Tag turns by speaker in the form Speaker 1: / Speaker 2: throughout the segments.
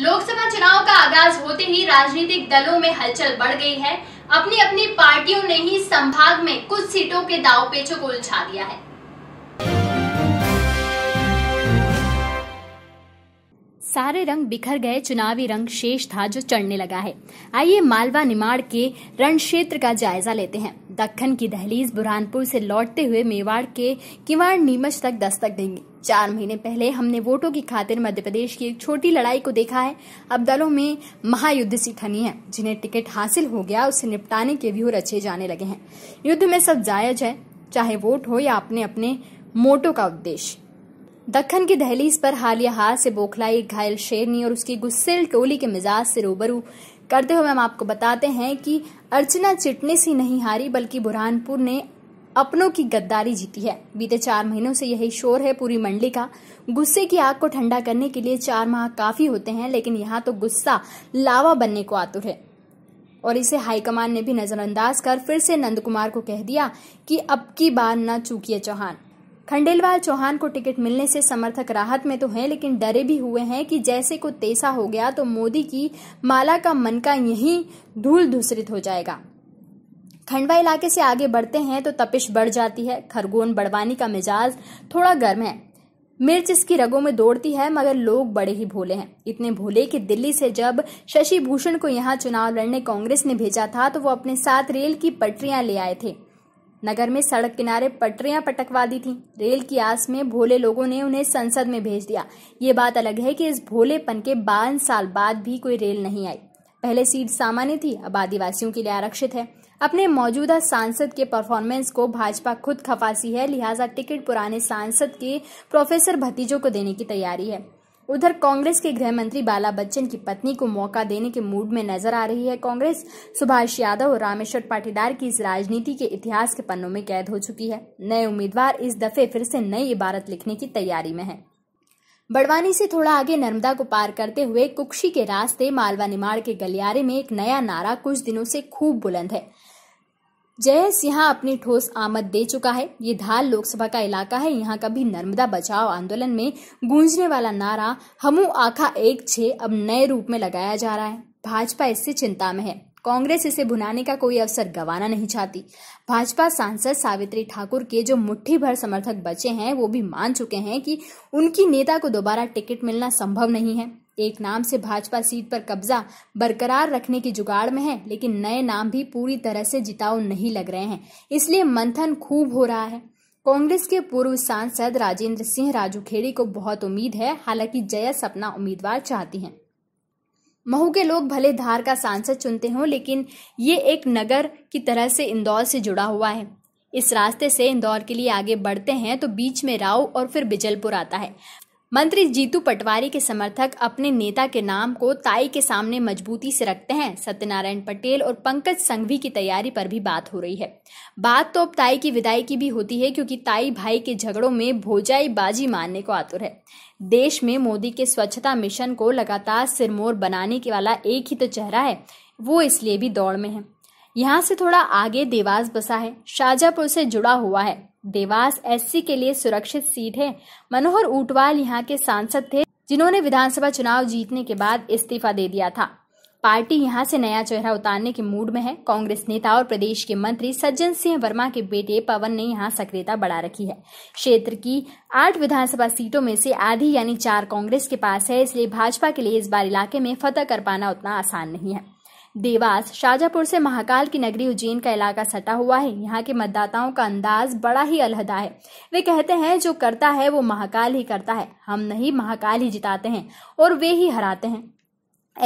Speaker 1: लोकसभा चुनाव का आगाज होते ही राजनीतिक दलों में हलचल बढ़ गई है अपनी अपनी पार्टियों ने ही संभाग में कुछ सीटों के दाव पेचों को उलझा दिया है सारे रंग बिखर गए चुनावी रंग शेष था जो चढ़ने लगा है आइए मालवा निमाड़ के रण क्षेत्र का जायजा लेते हैं दखन की दहलीज बुरहानपुर से लौटते हुए मेवाड़ के किवाड़ नीमच तक दस्तक देंगे चार महीने पहले हमने वोटों की खातिर मध्य प्रदेश की एक छोटी लड़ाई को देखा है अब दलों में महायुद्ध सी ठनी है जिन्हें टिकट हासिल हो गया उसे निपटाने के व्यू रचे जाने लगे हैं युद्ध में सब जायज है चाहे वोट हो या अपने अपने मोटो का उद्देश्य दखन की दहलीज पर हालिया हाथ से बौखलाई घायल शेरनी और उसकी गुस्सेल टोली के मिजाज से रूबरू करते हुए हम आपको बताते हैं कि अर्चना चिटने से नहीं हारी बल्कि बुरहानपुर ने अपनों की गद्दारी जीती है बीते चार महीनों से यही शोर है पूरी मंडली का गुस्से की आग को ठंडा करने के लिए चार माह काफी होते हैं लेकिन यहाँ तो गुस्सा लावा बनने को आतुर है और इसे हाईकमान ने भी नजरअंदाज कर फिर से नंद कुमार को कह दिया कि अब की बार न चूकी चौहान खंडेलवाल चौहान को टिकट मिलने से समर्थक राहत में तो हैं लेकिन डरे भी हुए हैं कि जैसे को तेसा हो गया तो मोदी की माला का मनका यही धूल धूसरित हो जाएगा खंडवा इलाके से आगे बढ़ते हैं तो तपिश बढ़ जाती है खरगोन बड़वानी का मिजाज थोड़ा गर्म है मिर्च इसकी रगों में दौड़ती है मगर लोग बड़े ही भोले हैं इतने भोले कि दिल्ली से जब शशि भूषण को यहाँ चुनाव लड़ने कांग्रेस ने भेजा था तो वो अपने साथ रेल की पटरियां ले आए थे नगर में सड़क किनारे पटरियां पटकवा दी थी रेल की आस में भोले लोगों ने उन्हें संसद में भेज दिया ये बात अलग है कि इस भोलेपन के बावन साल बाद भी कोई रेल नहीं आई पहले सीट सामान्य थी अब आदिवासियों के लिए आरक्षित है अपने मौजूदा सांसद के परफॉर्मेंस को भाजपा खुद खफासी है लिहाजा टिकट पुराने सांसद के प्रोफेसर भतीजों को देने की तैयारी है उधर कांग्रेस के गृह मंत्री बाला बच्चन की पत्नी को मौका देने के मूड में नजर आ रही है कांग्रेस सुभाष यादव और रामेश्वर पाटीदार की इस राजनीति के इतिहास के पन्नों में कैद हो चुकी है नए उम्मीदवार इस दफे फिर से नई इबारत लिखने की तैयारी में है बड़वानी से थोड़ा आगे नर्मदा को पार करते हुए कुक्षी के रास्ते मालवा निमाड़ के गलियारे में एक नया नारा कुछ दिनों से खूब बुलंद है जय सिंह अपनी ठोस आमद दे चुका है ये धार लोकसभा का इलाका है यहाँ का भी नर्मदा बचाओ आंदोलन में गूंजने वाला नारा हमू आखा एक छे अब नए रूप में लगाया जा रहा है भाजपा इससे चिंता में है कांग्रेस इसे भुनाने का कोई अवसर गंवाना नहीं चाहती भाजपा सांसद सावित्री ठाकुर के जो मुट्ठी भर समर्थक बचे हैं वो भी मान चुके हैं कि उनकी नेता को दोबारा टिकट मिलना संभव नहीं है एक नाम से भाजपा सीट पर कब्जा बरकरार रखने की जुगाड़ में है लेकिन नए नाम भी पूरी तरह से जिताऊ नहीं लग रहे हैं इसलिए मंथन खूब हो रहा है कांग्रेस के पूर्व सांसद राजेंद्र सिंह राजूखेड़ी को बहुत उम्मीद है हालांकि जयस सपना उम्मीदवार चाहती हैं महू के लोग भले धार का सांसद चुनते हों लेकिन ये एक नगर की तरह से इंदौर से जुड़ा हुआ है इस रास्ते से इंदौर के लिए आगे बढ़ते हैं तो बीच में राव और फिर बिजलपुर आता है मंत्री जीतू पटवारी के समर्थक अपने नेता के नाम को ताई के सामने मजबूती से रखते हैं सत्यनारायण पटेल और पंकज संघवी की तैयारी पर भी बात हो रही है बात तो अब ताई की विदाई की भी होती है क्योंकि ताई भाई के झगड़ों में भोजाई बाजी मारने को आतुर है देश में मोदी के स्वच्छता मिशन को लगातार सिरमोर बनाने के वाला एक ही तो चेहरा है वो इसलिए भी दौड़ में है यहाँ से थोड़ा आगे देवास बसा है शाजापुर से जुड़ा हुआ है देवास एससी के लिए सुरक्षित सीट है मनोहर ऊटवाल यहाँ के सांसद थे जिन्होंने विधानसभा चुनाव जीतने के बाद इस्तीफा दे दिया था पार्टी यहां से नया चेहरा उतारने के मूड में है कांग्रेस नेता और प्रदेश के मंत्री सज्जन सिंह वर्मा के बेटे पवन ने यहां सक्रियता बढ़ा रखी है क्षेत्र की आठ विधानसभा सीटों में से आधी यानी चार कांग्रेस के पास है इसलिए भाजपा के लिए इस बार इलाके में फतह कर पाना उतना आसान नहीं है देवास शाजापुर से महाकाल की नगरी उज्जैन का इलाका सटा हुआ है यहाँ के मतदाताओं का अंदाज बड़ा ही अलहदा है वे कहते हैं जो करता है वो महाकाल ही करता है हम नहीं महाकाल ही जिताते हैं और वे ही हराते हैं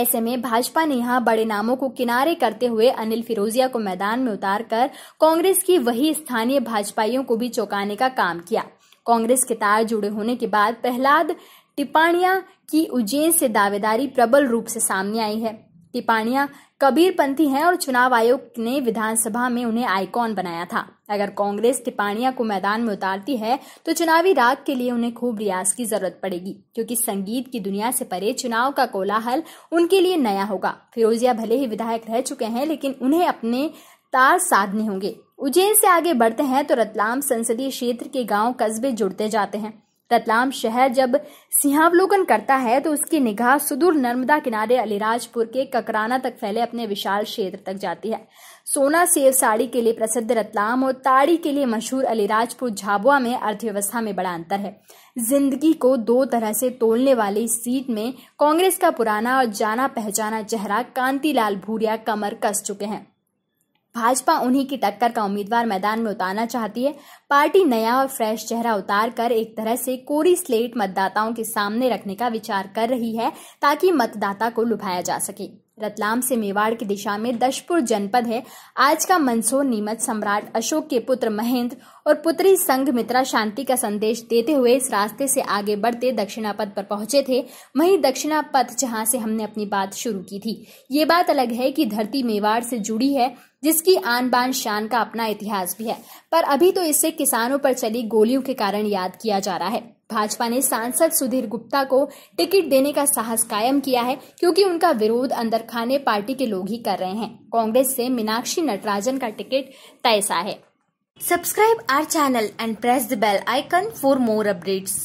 Speaker 1: ऐसे में भाजपा ने यहाँ बड़े नामों को किनारे करते हुए अनिल फिरोजिया को मैदान में उतार कर कांग्रेस की वही स्थानीय भाजपाइयों को भी चौंकाने का काम किया कांग्रेस के तार जुड़े होने के बाद प्रहलाद टिपाणिया की उज्जैन से दावेदारी प्रबल रूप से सामने आई है टिपाणिया कबीरपंथी हैं और चुनाव आयोग ने विधानसभा में उन्हें आइकॉन बनाया था अगर कांग्रेस टिपाणिया को मैदान में उतारती है तो चुनावी राग के लिए उन्हें खूब रियाज की जरूरत पड़ेगी क्योंकि संगीत की दुनिया से परे चुनाव का कोलाहल उनके लिए नया होगा फिरोजिया भले ही विधायक रह चुके हैं लेकिन उन्हें अपने तार साधने होंगे उज्जैन से आगे बढ़ते हैं तो रतलाम संसदीय क्षेत्र के गांव कस्बे जुड़ते जाते हैं रतलाम शहर जब सिंहावलोकन करता है तो उसकी निगाह सुदूर नर्मदा किनारे अलीराजपुर के ककराना तक फैले अपने विशाल क्षेत्र तक जाती है सोना सेव साड़ी के लिए प्रसिद्ध रतलाम और ताड़ी के लिए मशहूर अलीराजपुर झाबुआ में अर्थव्यवस्था में बड़ा अंतर है जिंदगी को दो तरह से तोलने वाली सीट में कांग्रेस का पुराना और जाना पहचाना चेहरा कांतिलाल भूरिया कमर कस चुके हैं भाजपा उन्हीं की टक्कर का उम्मीदवार मैदान में उतारना चाहती है पार्टी नया और फ्रेश चेहरा उतार कर एक तरह से कोरी स्लेट मतदाताओं के सामने रखने का विचार कर रही है ताकि मतदाता को लुभाया जा सके रतलाम से मेवाड़ की दिशा में दशपुर जनपद है आज का मंसूर नीमच सम्राट अशोक के पुत्र महेंद्र और पुत्री संघ मित्रा शांति का संदेश देते हुए इस रास्ते से आगे बढ़ते दक्षिणा पथ पर पहुंचे थे वहीं पथ जहां से हमने अपनी बात शुरू की थी ये बात अलग है कि धरती मेवाड़ से जुड़ी है जिसकी आन बान शान का अपना इतिहास भी है पर अभी तो इसे किसानों पर चली गोलियों के कारण याद किया जा रहा है भाजपा ने सांसद सुधीर गुप्ता को टिकट देने का साहस कायम किया है क्योंकि उनका विरोध अंदर खाने पार्टी के लोग ही कर रहे हैं कांग्रेस से मीनाक्षी नटराजन का टिकट तय सा है subscribe our channel and press the bell icon for more updates